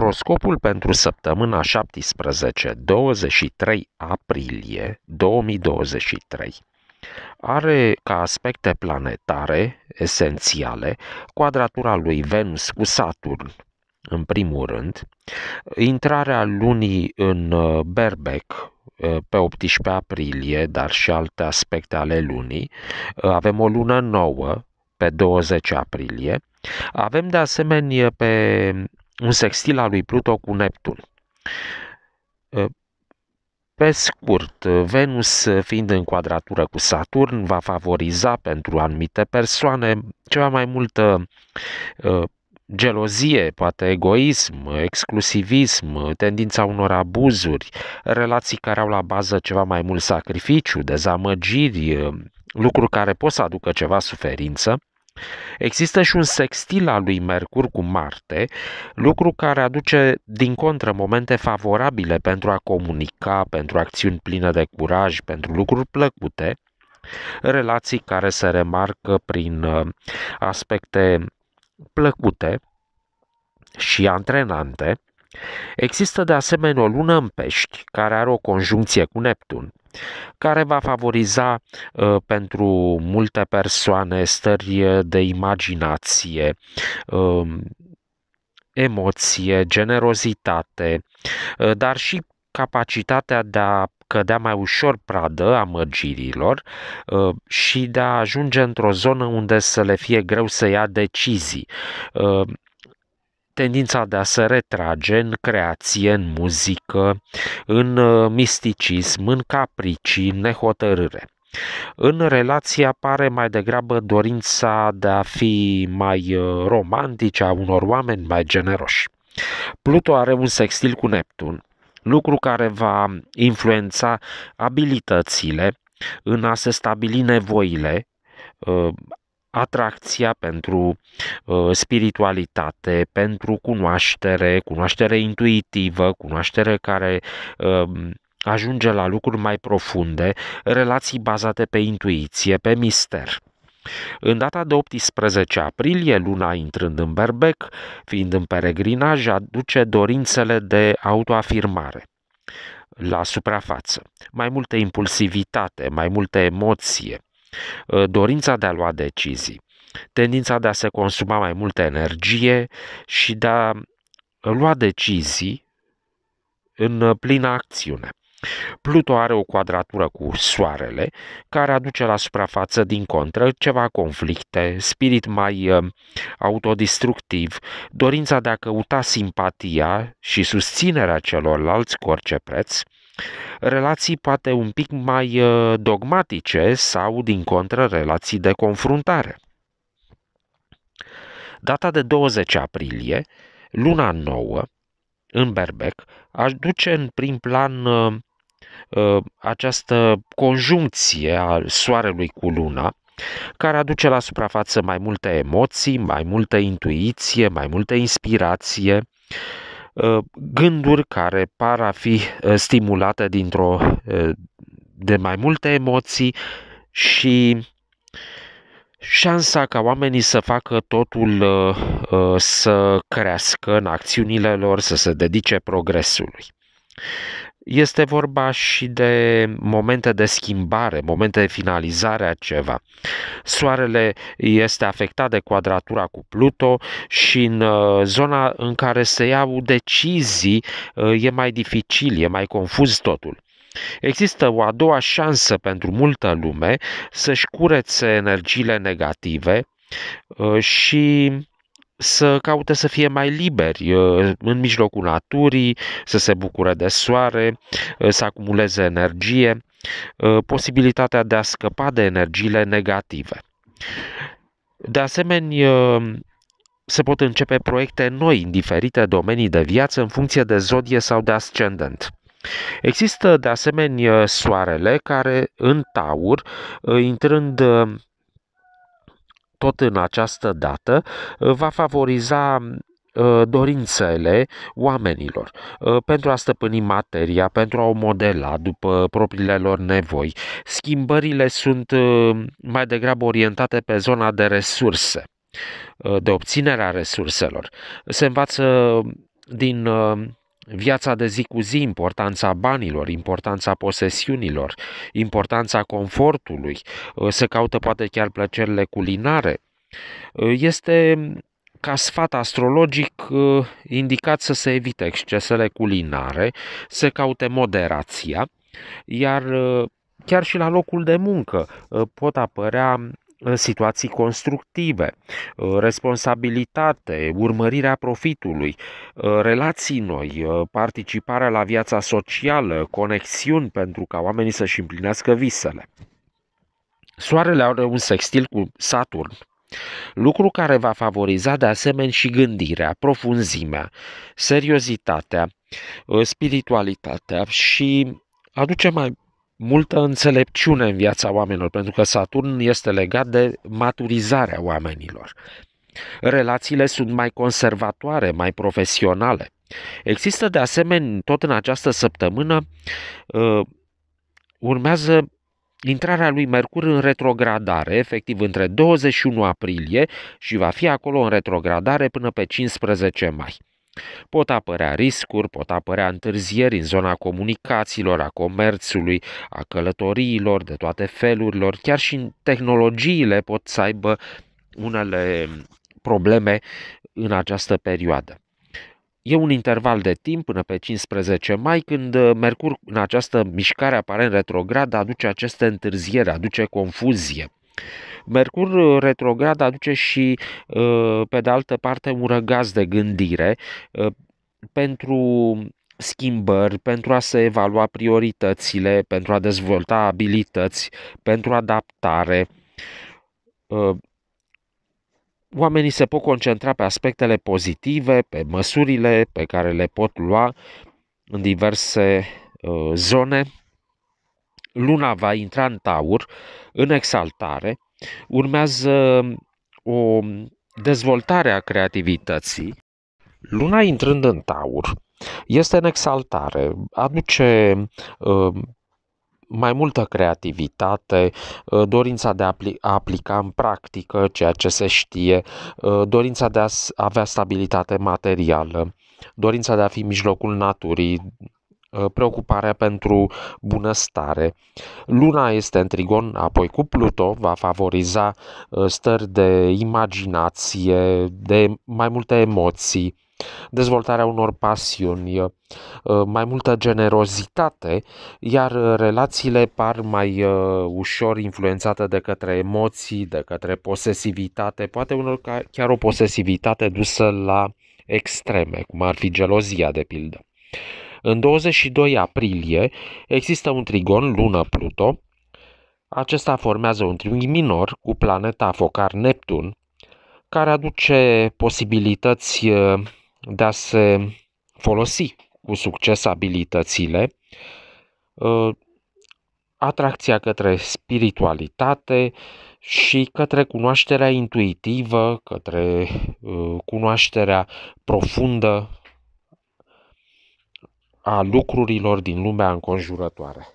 Horoscopul pentru săptămâna 17-23 aprilie 2023 are ca aspecte planetare esențiale quadratura lui Venus cu Saturn, în primul rând, intrarea lunii în uh, Berbec uh, pe 18 aprilie, dar și alte aspecte ale lunii. Uh, avem o lună nouă pe 20 aprilie. Avem de asemenea pe un sextil al lui Pluto cu Neptun. Ă, pe scurt, Venus, fiind în quadratură cu Saturn, va favoriza pentru anumite persoane ceva mai multă ă, gelozie, poate egoism, exclusivism, tendința unor abuzuri, relații care au la bază ceva mai mult sacrificiu, dezamăgiri, lucruri care pot să aducă ceva suferință, Există și un sextil al lui Mercur cu Marte, lucru care aduce din contră momente favorabile pentru a comunica, pentru acțiuni pline de curaj, pentru lucruri plăcute, relații care se remarcă prin uh, aspecte plăcute și antrenante, Există de asemenea o lună în pești care are o conjuncție cu Neptun, care va favoriza uh, pentru multe persoane stări uh, de imaginație, uh, emoție, generozitate, uh, dar și capacitatea de a cădea mai ușor pradă amăgirilor uh, și de a ajunge într-o zonă unde să le fie greu să ia decizii. Uh, tendința de a se retrage în creație, în muzică, în uh, misticism, în capricii, în nehotărâre. În relație apare mai degrabă dorința de a fi mai uh, romantici, a unor oameni mai generoși. Pluto are un sextil cu Neptun, lucru care va influența abilitățile în a se stabili nevoile, uh, atracția pentru uh, spiritualitate, pentru cunoaștere, cunoaștere intuitivă, cunoaștere care uh, ajunge la lucruri mai profunde, relații bazate pe intuiție, pe mister. În data de 18 aprilie, luna intrând în berbec, fiind în peregrinaj, aduce dorințele de autoafirmare la suprafață. Mai multă impulsivitate, mai multă emoție, Uh, dorința de a lua decizii, tendința de a se consuma mai multă energie și de a lua decizii în uh, plină acțiune. Pluto are o quadratură cu Soarele, care aduce la suprafață din contră ceva conflicte, spirit mai uh, autodistructiv, dorința de a căuta simpatia și susținerea celorlalți cu orice preț, relații poate un pic mai uh, dogmatice sau, din contră, relații de confruntare. Data de 20 aprilie, luna nouă, în Berbec, aș duce în prim plan uh, uh, această conjuncție a soarelui cu luna, care aduce la suprafață mai multe emoții, mai multă intuiție, mai multă inspirație, uh, Ă, gânduri care par a fi ă, stimulate dintr-o ă, de mai multe emoții și șansa ca oamenii să facă totul să crească în acțiunile lor, să se dedice progresului este vorba și de momente de schimbare, momente de finalizare a ceva. Soarele este afectat de quadratura cu Pluto și în uh, zona în care se iau decizii uh, e mai dificil, e mai confuz totul. Există o a doua șansă pentru multă lume să-și curețe energiile negative uh, și să caute să fie mai liberi uh, în mijlocul naturii, să se bucure de soare, uh, să acumuleze energie, uh, posibilitatea de a scăpa de energiile negative. De asemenea, se pot începe proiecte noi în diferite domenii de viață în funcție de zodie sau de ascendent. Există de asemenea soarele care în taur, intrând tot în această dată, uh, va favoriza uh, dorințele oamenilor uh, pentru a stăpâni materia, pentru a o modela după propriile lor nevoi. Schimbările sunt mai degrabă orientate pe zona de resurse, de obținerea resurselor. Se învață din viața de zi cu zi, importanța banilor, importanța posesiunilor, importanța confortului, uh, se caută poate chiar plăcerile culinare. Uh, este mm, ca sfat astrologic uh, indicat să se evite excesele culinare, să caute moderația, iar chiar și la locul de muncă pot apărea mm, situații constructive, uh, responsabilitate, urmărirea profitului, uh, relații noi, uh, participarea la viața socială, conexiuni pentru ca oamenii să-și împlinească visele. Soarele are un sextil cu Saturn, lucru care va favoriza de asemenea și gândirea, profunzimea, seriozitatea, spiritualitatea și aduce mai multă înțelepciune în viața oamenilor, pentru că Saturn este legat de maturizarea oamenilor. Relațiile sunt mai conservatoare, mai profesionale. Există de asemenea, tot în această săptămână, uh, urmează intrarea lui Mercur în retrogradare, efectiv între 21 aprilie și va fi acolo în retrogradare până pe 15 mai. Pot apărea riscuri, pot apărea întârzieri în zona comunicațiilor, a comerțului, a călătoriilor de toate felurilor, chiar și în tehnologiile pot să aibă unele probleme în această perioadă. E un interval de timp până pe 15 mai când uh, Mercur în această mișcare aparent retrograd aduce aceste întârzieri, aduce confuzie. Mercur uh, retrograd aduce și, uh, pe de altă parte, un răgaz de gândire uh, pentru schimbări, pentru a se evalua prioritățile, pentru a dezvolta abilități, pentru adaptare. Oamenii se pot concentra pe aspectele pozitive, pe măsurile pe care le pot lua în diverse zone luna va intra în taur, în exaltare, urmează o dezvoltare a creativității. Luna intrând în taur este în exaltare, aduce ă, mai multă creativitate, ă, dorința de a aplica în practică ceea ce se știe, ă, dorința de a avea stabilitate materială, dorința de a fi mijlocul naturii, Uh, preocuparea pentru bunăstare. Luna este în trigon, apoi cu Pluto, va favoriza uh, stări de imaginație, de mai multe emoții, dezvoltarea unor pasiuni, uh, mai multă generozitate, iar relațiile par mai ușor influențate de către emoții, de către posesivitate, poate unor chiar o posesivitate dusă la extreme, cum ar fi gelozia de pildă. În 22 aprilie există un trigon luna pluto Acesta formează un triunghi minor cu planeta focar Neptun, care aduce posibilități eh, de a se folosi cu succes abilitățile, eh, atracția către spiritualitate și către cunoașterea intuitivă, către eh, cunoașterea profundă a lucrurilor din lumea înconjurătoare.